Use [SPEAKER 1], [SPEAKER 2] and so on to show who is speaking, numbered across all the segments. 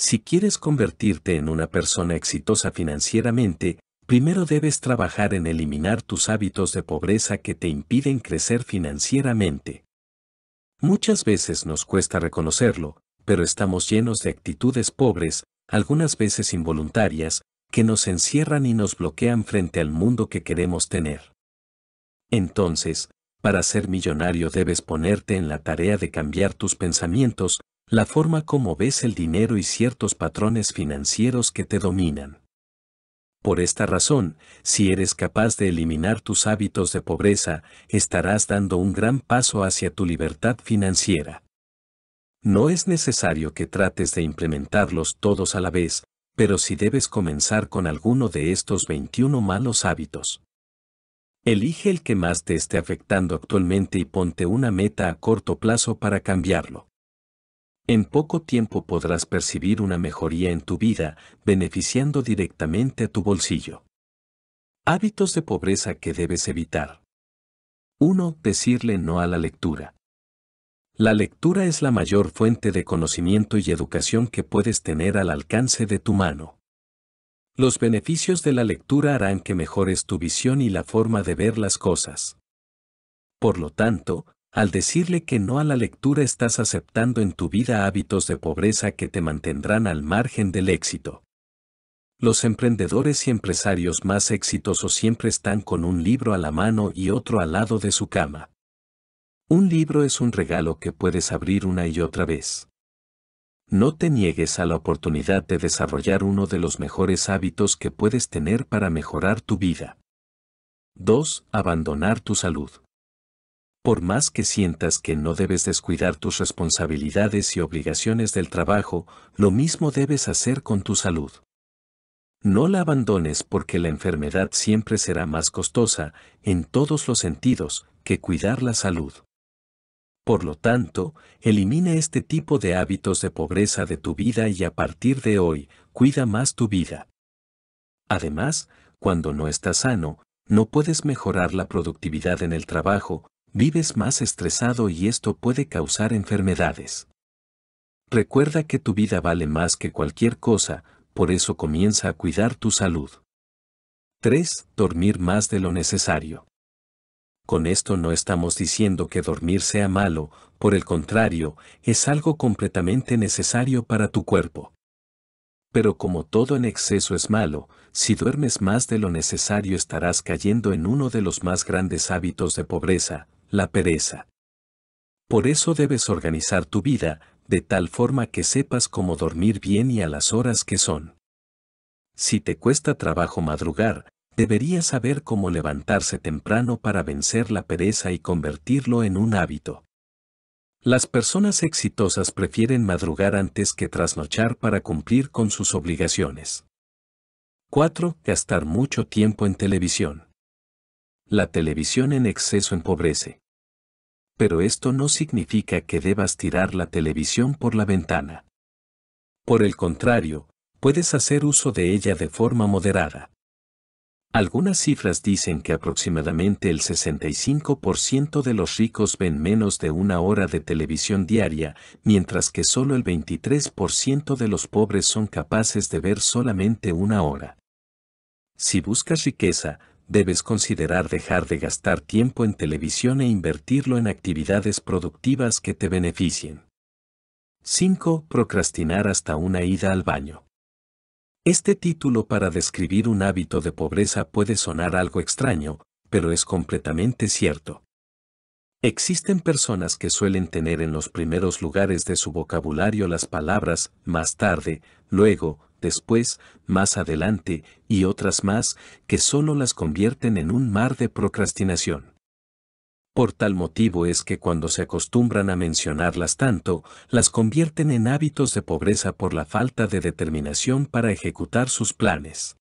[SPEAKER 1] Si quieres convertirte en una persona exitosa financieramente, primero debes trabajar en eliminar tus hábitos de pobreza que te impiden crecer financieramente. Muchas veces nos cuesta reconocerlo, pero estamos llenos de actitudes pobres, algunas veces involuntarias, que nos encierran y nos bloquean frente al mundo que queremos tener. Entonces, para ser millonario debes ponerte en la tarea de cambiar tus pensamientos, la forma como ves el dinero y ciertos patrones financieros que te dominan. Por esta razón, si eres capaz de eliminar tus hábitos de pobreza, estarás dando un gran paso hacia tu libertad financiera. No es necesario que trates de implementarlos todos a la vez, pero si debes comenzar con alguno de estos 21 malos hábitos. Elige el que más te esté afectando actualmente y ponte una meta a corto plazo para cambiarlo. En poco tiempo podrás percibir una mejoría en tu vida, beneficiando directamente a tu bolsillo. Hábitos de pobreza que debes evitar. 1. Decirle no a la lectura. La lectura es la mayor fuente de conocimiento y educación que puedes tener al alcance de tu mano. Los beneficios de la lectura harán que mejores tu visión y la forma de ver las cosas. Por lo tanto, al decirle que no a la lectura estás aceptando en tu vida hábitos de pobreza que te mantendrán al margen del éxito. Los emprendedores y empresarios más exitosos siempre están con un libro a la mano y otro al lado de su cama. Un libro es un regalo que puedes abrir una y otra vez. No te niegues a la oportunidad de desarrollar uno de los mejores hábitos que puedes tener para mejorar tu vida. 2. Abandonar tu salud por más que sientas que no debes descuidar tus responsabilidades y obligaciones del trabajo, lo mismo debes hacer con tu salud. No la abandones porque la enfermedad siempre será más costosa, en todos los sentidos, que cuidar la salud. Por lo tanto, elimina este tipo de hábitos de pobreza de tu vida y a partir de hoy, cuida más tu vida. Además, cuando no estás sano, no puedes mejorar la productividad en el trabajo, vives más estresado y esto puede causar enfermedades. Recuerda que tu vida vale más que cualquier cosa, por eso comienza a cuidar tu salud. 3. Dormir más de lo necesario. Con esto no estamos diciendo que dormir sea malo, por el contrario, es algo completamente necesario para tu cuerpo. Pero como todo en exceso es malo, si duermes más de lo necesario estarás cayendo en uno de los más grandes hábitos de pobreza, la pereza. Por eso debes organizar tu vida de tal forma que sepas cómo dormir bien y a las horas que son. Si te cuesta trabajo madrugar, deberías saber cómo levantarse temprano para vencer la pereza y convertirlo en un hábito. Las personas exitosas prefieren madrugar antes que trasnochar para cumplir con sus obligaciones. 4. Gastar mucho tiempo en televisión. La televisión en exceso empobrece pero esto no significa que debas tirar la televisión por la ventana. Por el contrario, puedes hacer uso de ella de forma moderada. Algunas cifras dicen que aproximadamente el 65% de los ricos ven menos de una hora de televisión diaria, mientras que solo el 23% de los pobres son capaces de ver solamente una hora. Si buscas riqueza, debes considerar dejar de gastar tiempo en televisión e invertirlo en actividades productivas que te beneficien. 5. Procrastinar hasta una ida al baño. Este título para describir un hábito de pobreza puede sonar algo extraño, pero es completamente cierto. Existen personas que suelen tener en los primeros lugares de su vocabulario las palabras más tarde, luego, después, más adelante, y otras más, que solo las convierten en un mar de procrastinación. Por tal motivo es que cuando se acostumbran a mencionarlas tanto, las convierten en hábitos de pobreza por la falta de determinación para ejecutar sus planes.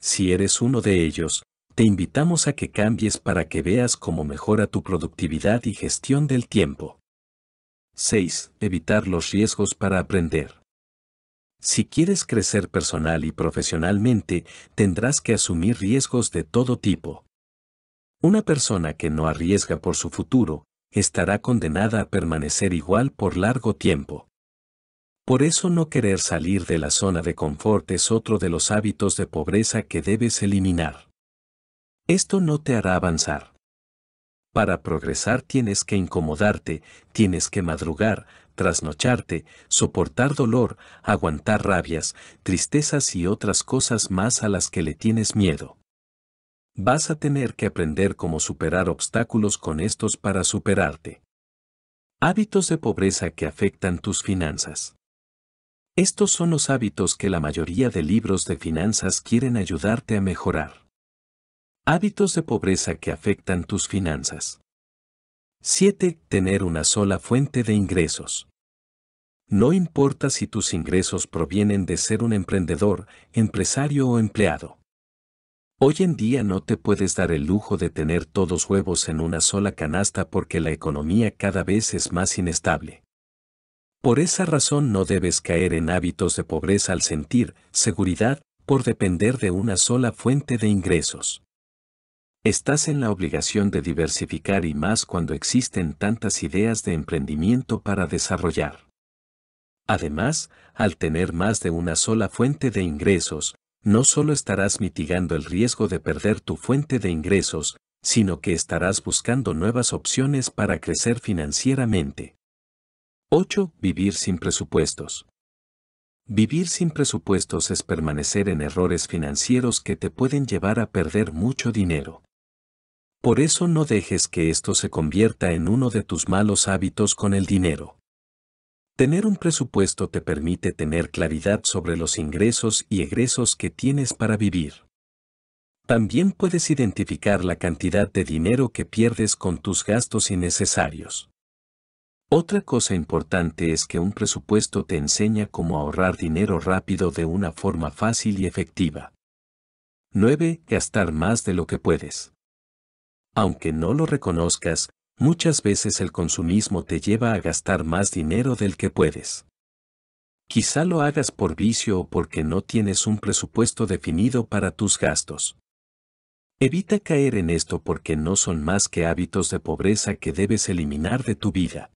[SPEAKER 1] Si eres uno de ellos, te invitamos a que cambies para que veas cómo mejora tu productividad y gestión del tiempo. 6. Evitar los riesgos para aprender. Si quieres crecer personal y profesionalmente, tendrás que asumir riesgos de todo tipo. Una persona que no arriesga por su futuro, estará condenada a permanecer igual por largo tiempo. Por eso no querer salir de la zona de confort es otro de los hábitos de pobreza que debes eliminar. Esto no te hará avanzar. Para progresar tienes que incomodarte, tienes que madrugar, trasnocharte, soportar dolor, aguantar rabias, tristezas y otras cosas más a las que le tienes miedo. Vas a tener que aprender cómo superar obstáculos con estos para superarte. Hábitos de pobreza que afectan tus finanzas. Estos son los hábitos que la mayoría de libros de finanzas quieren ayudarte a mejorar. Hábitos de pobreza que afectan tus finanzas. 7. Tener una sola fuente de ingresos. No importa si tus ingresos provienen de ser un emprendedor, empresario o empleado. Hoy en día no te puedes dar el lujo de tener todos huevos en una sola canasta porque la economía cada vez es más inestable. Por esa razón no debes caer en hábitos de pobreza al sentir seguridad por depender de una sola fuente de ingresos. Estás en la obligación de diversificar y más cuando existen tantas ideas de emprendimiento para desarrollar. Además, al tener más de una sola fuente de ingresos, no solo estarás mitigando el riesgo de perder tu fuente de ingresos, sino que estarás buscando nuevas opciones para crecer financieramente. 8. Vivir sin presupuestos. Vivir sin presupuestos es permanecer en errores financieros que te pueden llevar a perder mucho dinero. Por eso no dejes que esto se convierta en uno de tus malos hábitos con el dinero. Tener un presupuesto te permite tener claridad sobre los ingresos y egresos que tienes para vivir. También puedes identificar la cantidad de dinero que pierdes con tus gastos innecesarios. Otra cosa importante es que un presupuesto te enseña cómo ahorrar dinero rápido de una forma fácil y efectiva. 9. Gastar más de lo que puedes. Aunque no lo reconozcas, muchas veces el consumismo te lleva a gastar más dinero del que puedes. Quizá lo hagas por vicio o porque no tienes un presupuesto definido para tus gastos. Evita caer en esto porque no son más que hábitos de pobreza que debes eliminar de tu vida.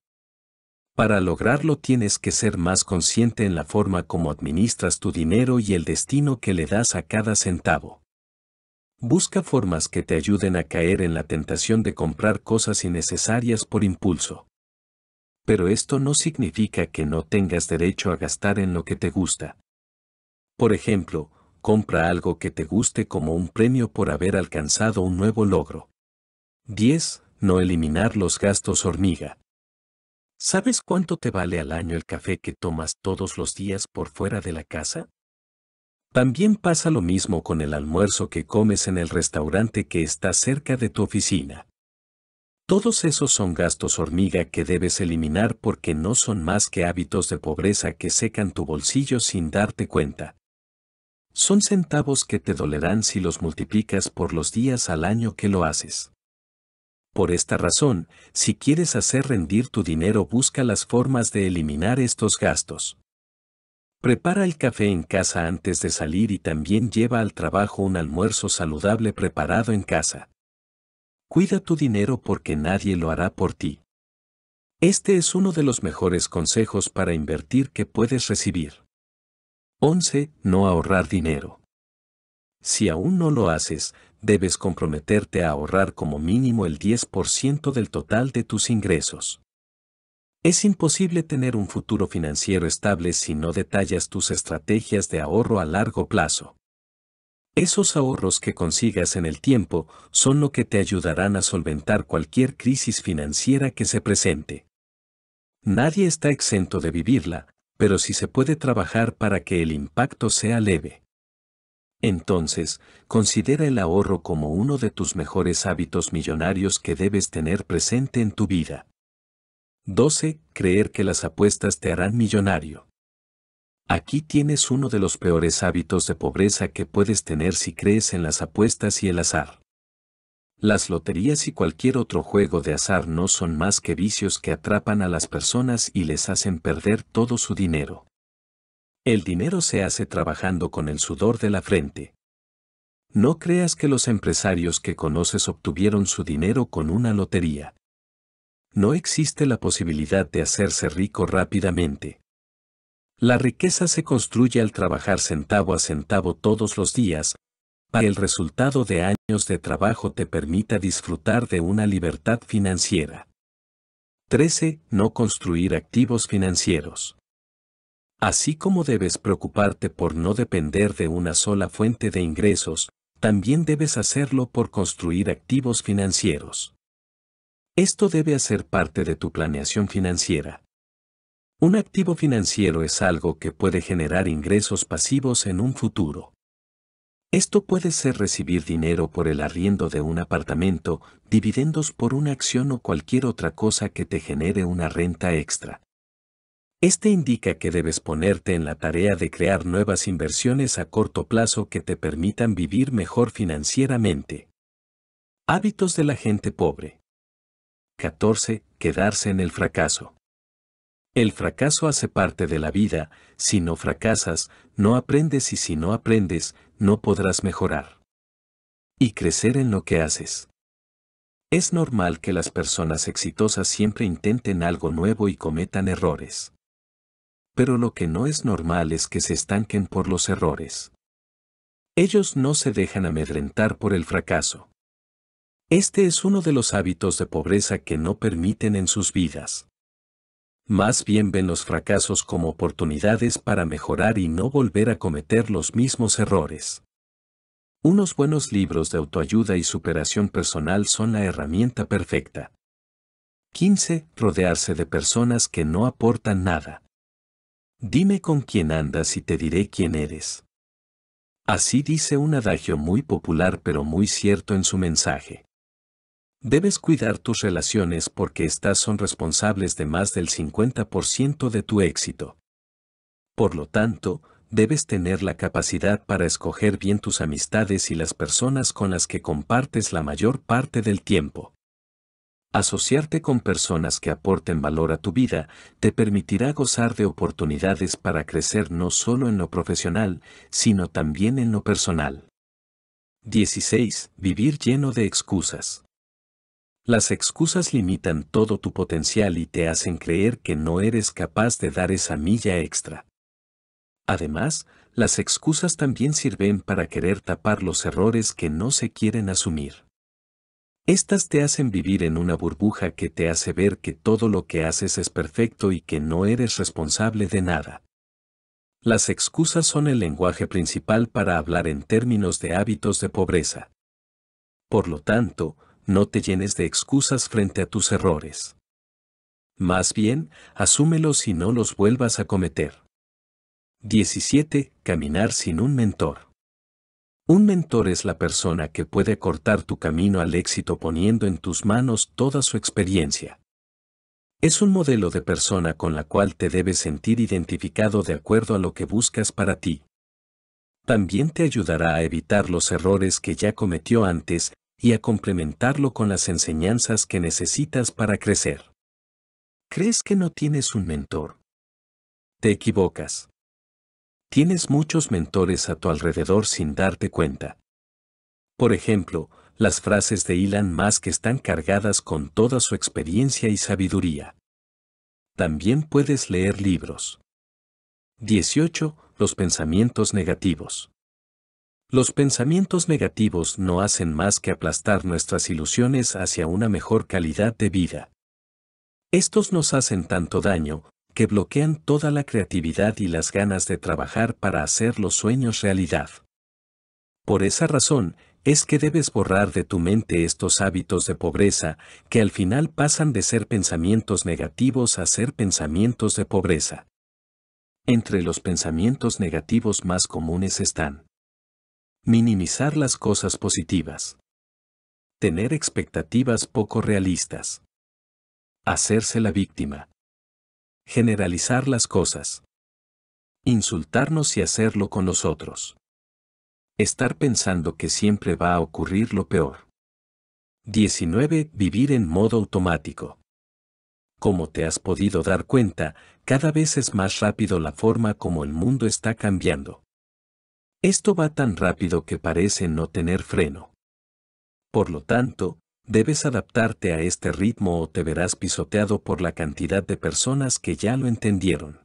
[SPEAKER 1] Para lograrlo tienes que ser más consciente en la forma como administras tu dinero y el destino que le das a cada centavo. Busca formas que te ayuden a caer en la tentación de comprar cosas innecesarias por impulso. Pero esto no significa que no tengas derecho a gastar en lo que te gusta. Por ejemplo, compra algo que te guste como un premio por haber alcanzado un nuevo logro. 10. No eliminar los gastos hormiga. ¿Sabes cuánto te vale al año el café que tomas todos los días por fuera de la casa? También pasa lo mismo con el almuerzo que comes en el restaurante que está cerca de tu oficina. Todos esos son gastos hormiga que debes eliminar porque no son más que hábitos de pobreza que secan tu bolsillo sin darte cuenta. Son centavos que te dolerán si los multiplicas por los días al año que lo haces. Por esta razón, si quieres hacer rendir tu dinero busca las formas de eliminar estos gastos. Prepara el café en casa antes de salir y también lleva al trabajo un almuerzo saludable preparado en casa. Cuida tu dinero porque nadie lo hará por ti. Este es uno de los mejores consejos para invertir que puedes recibir. 11. No ahorrar dinero. Si aún no lo haces, debes comprometerte a ahorrar como mínimo el 10% del total de tus ingresos. Es imposible tener un futuro financiero estable si no detallas tus estrategias de ahorro a largo plazo. Esos ahorros que consigas en el tiempo son lo que te ayudarán a solventar cualquier crisis financiera que se presente. Nadie está exento de vivirla, pero si se puede trabajar para que el impacto sea leve. Entonces, considera el ahorro como uno de tus mejores hábitos millonarios que debes tener presente en tu vida. 12. Creer que las apuestas te harán millonario. Aquí tienes uno de los peores hábitos de pobreza que puedes tener si crees en las apuestas y el azar. Las loterías y cualquier otro juego de azar no son más que vicios que atrapan a las personas y les hacen perder todo su dinero. El dinero se hace trabajando con el sudor de la frente. No creas que los empresarios que conoces obtuvieron su dinero con una lotería no existe la posibilidad de hacerse rico rápidamente. La riqueza se construye al trabajar centavo a centavo todos los días, para que el resultado de años de trabajo te permita disfrutar de una libertad financiera. 13. No construir activos financieros. Así como debes preocuparte por no depender de una sola fuente de ingresos, también debes hacerlo por construir activos financieros. Esto debe hacer parte de tu planeación financiera. Un activo financiero es algo que puede generar ingresos pasivos en un futuro. Esto puede ser recibir dinero por el arriendo de un apartamento, dividendos por una acción o cualquier otra cosa que te genere una renta extra. Este indica que debes ponerte en la tarea de crear nuevas inversiones a corto plazo que te permitan vivir mejor financieramente. Hábitos de la gente pobre. 14. Quedarse en el fracaso. El fracaso hace parte de la vida, si no fracasas, no aprendes y si no aprendes, no podrás mejorar. Y crecer en lo que haces. Es normal que las personas exitosas siempre intenten algo nuevo y cometan errores. Pero lo que no es normal es que se estanquen por los errores. Ellos no se dejan amedrentar por el fracaso. Este es uno de los hábitos de pobreza que no permiten en sus vidas. Más bien ven los fracasos como oportunidades para mejorar y no volver a cometer los mismos errores. Unos buenos libros de autoayuda y superación personal son la herramienta perfecta. 15. Rodearse de personas que no aportan nada. Dime con quién andas y te diré quién eres. Así dice un adagio muy popular pero muy cierto en su mensaje. Debes cuidar tus relaciones porque estas son responsables de más del 50% de tu éxito. Por lo tanto, debes tener la capacidad para escoger bien tus amistades y las personas con las que compartes la mayor parte del tiempo. Asociarte con personas que aporten valor a tu vida te permitirá gozar de oportunidades para crecer no solo en lo profesional, sino también en lo personal. 16. Vivir lleno de excusas. Las excusas limitan todo tu potencial y te hacen creer que no eres capaz de dar esa milla extra. Además, las excusas también sirven para querer tapar los errores que no se quieren asumir. Estas te hacen vivir en una burbuja que te hace ver que todo lo que haces es perfecto y que no eres responsable de nada. Las excusas son el lenguaje principal para hablar en términos de hábitos de pobreza. Por lo tanto, no te llenes de excusas frente a tus errores. Más bien, asúmelos y no los vuelvas a cometer. 17. Caminar sin un mentor. Un mentor es la persona que puede cortar tu camino al éxito poniendo en tus manos toda su experiencia. Es un modelo de persona con la cual te debes sentir identificado de acuerdo a lo que buscas para ti. También te ayudará a evitar los errores que ya cometió antes y a complementarlo con las enseñanzas que necesitas para crecer. ¿Crees que no tienes un mentor? Te equivocas. Tienes muchos mentores a tu alrededor sin darte cuenta. Por ejemplo, las frases de más que están cargadas con toda su experiencia y sabiduría. También puedes leer libros. 18. Los pensamientos negativos. Los pensamientos negativos no hacen más que aplastar nuestras ilusiones hacia una mejor calidad de vida. Estos nos hacen tanto daño, que bloquean toda la creatividad y las ganas de trabajar para hacer los sueños realidad. Por esa razón, es que debes borrar de tu mente estos hábitos de pobreza que al final pasan de ser pensamientos negativos a ser pensamientos de pobreza. Entre los pensamientos negativos más comunes están Minimizar las cosas positivas. Tener expectativas poco realistas. Hacerse la víctima. Generalizar las cosas. Insultarnos y hacerlo con nosotros. Estar pensando que siempre va a ocurrir lo peor. 19. Vivir en modo automático. Como te has podido dar cuenta, cada vez es más rápido la forma como el mundo está cambiando. Esto va tan rápido que parece no tener freno. Por lo tanto, debes adaptarte a este ritmo o te verás pisoteado por la cantidad de personas que ya lo entendieron.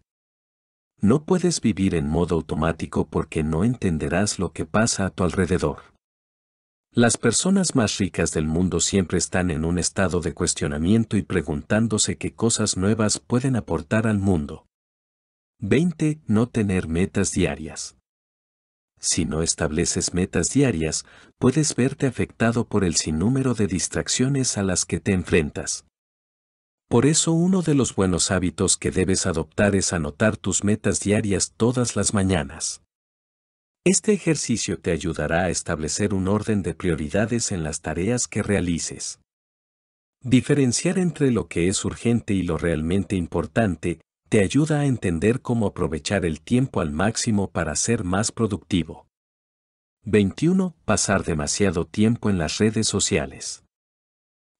[SPEAKER 1] No puedes vivir en modo automático porque no entenderás lo que pasa a tu alrededor. Las personas más ricas del mundo siempre están en un estado de cuestionamiento y preguntándose qué cosas nuevas pueden aportar al mundo. 20. No tener metas diarias. Si no estableces metas diarias, puedes verte afectado por el sinnúmero de distracciones a las que te enfrentas. Por eso uno de los buenos hábitos que debes adoptar es anotar tus metas diarias todas las mañanas. Este ejercicio te ayudará a establecer un orden de prioridades en las tareas que realices. Diferenciar entre lo que es urgente y lo realmente importante te ayuda a entender cómo aprovechar el tiempo al máximo para ser más productivo. 21. Pasar demasiado tiempo en las redes sociales.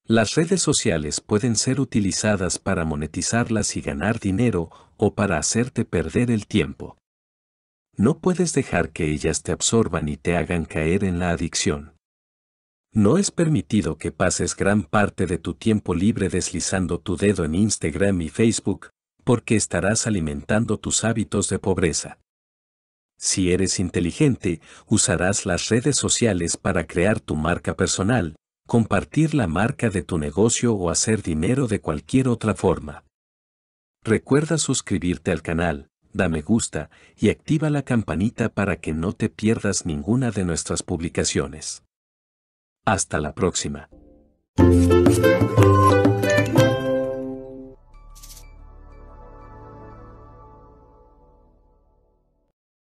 [SPEAKER 1] Las redes sociales pueden ser utilizadas para monetizarlas y ganar dinero o para hacerte perder el tiempo. No puedes dejar que ellas te absorban y te hagan caer en la adicción. No es permitido que pases gran parte de tu tiempo libre deslizando tu dedo en Instagram y Facebook, porque estarás alimentando tus hábitos de pobreza. Si eres inteligente, usarás las redes sociales para crear tu marca personal, compartir la marca de tu negocio o hacer dinero de cualquier otra forma. Recuerda suscribirte al canal, dame me gusta y activa la campanita para que no te pierdas ninguna de nuestras publicaciones. Hasta la próxima.